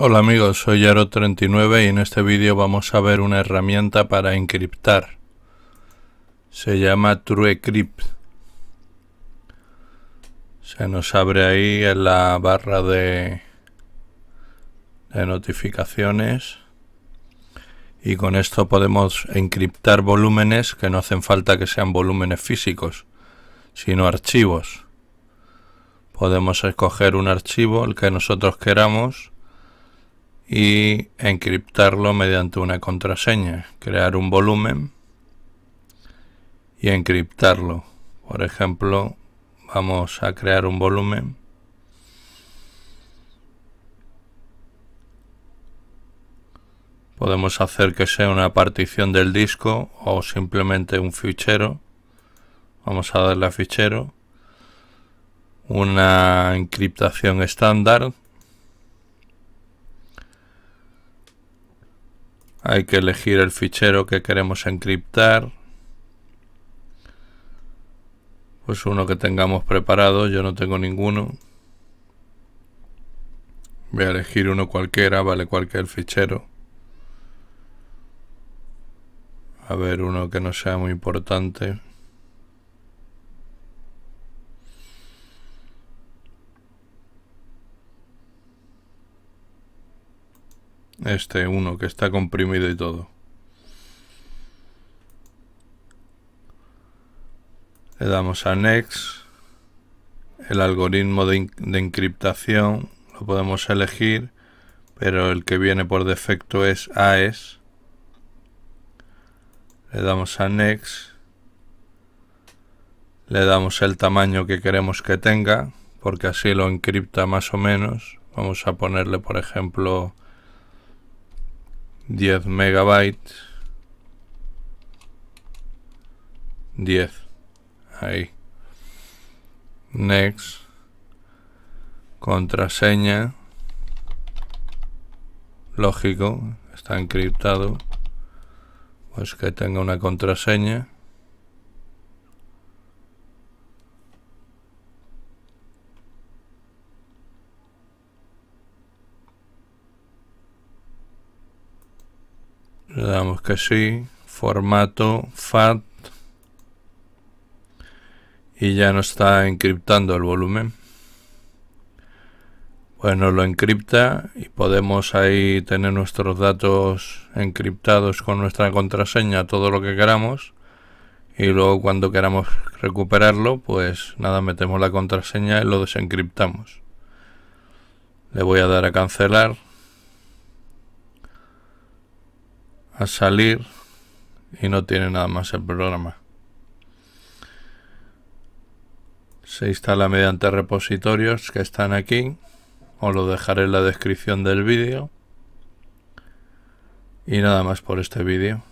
Hola amigos, soy Yaro39 y en este vídeo vamos a ver una herramienta para encriptar. Se llama TrueCrypt. Se nos abre ahí en la barra de, de notificaciones y con esto podemos encriptar volúmenes que no hacen falta que sean volúmenes físicos, sino archivos. Podemos escoger un archivo, el que nosotros queramos, y encriptarlo mediante una contraseña. Crear un volumen y encriptarlo. Por ejemplo, vamos a crear un volumen. Podemos hacer que sea una partición del disco o simplemente un fichero. Vamos a darle a fichero. Una encriptación estándar Hay que elegir el fichero que queremos encriptar. Pues uno que tengamos preparado, yo no tengo ninguno. Voy a elegir uno cualquiera, vale cualquier fichero. A ver, uno que no sea muy importante. Este uno que está comprimido y todo. Le damos a Next. El algoritmo de, de encriptación lo podemos elegir, pero el que viene por defecto es AES. Le damos a Next. Le damos el tamaño que queremos que tenga, porque así lo encripta más o menos. Vamos a ponerle, por ejemplo, 10 megabytes 10 ahí next contraseña lógico está encriptado pues que tenga una contraseña le damos que sí, formato FAT y ya nos está encriptando el volumen. Pues nos lo encripta y podemos ahí tener nuestros datos encriptados con nuestra contraseña, todo lo que queramos. Y luego cuando queramos recuperarlo, pues nada, metemos la contraseña y lo desencriptamos. Le voy a dar a cancelar. a salir y no tiene nada más el programa. Se instala mediante repositorios que están aquí. Os lo dejaré en la descripción del vídeo. Y nada más por este vídeo.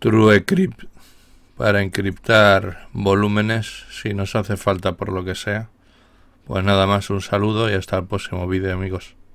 TrueCrypt para encriptar volúmenes si nos hace falta por lo que sea. Pues nada más, un saludo y hasta el próximo vídeo amigos.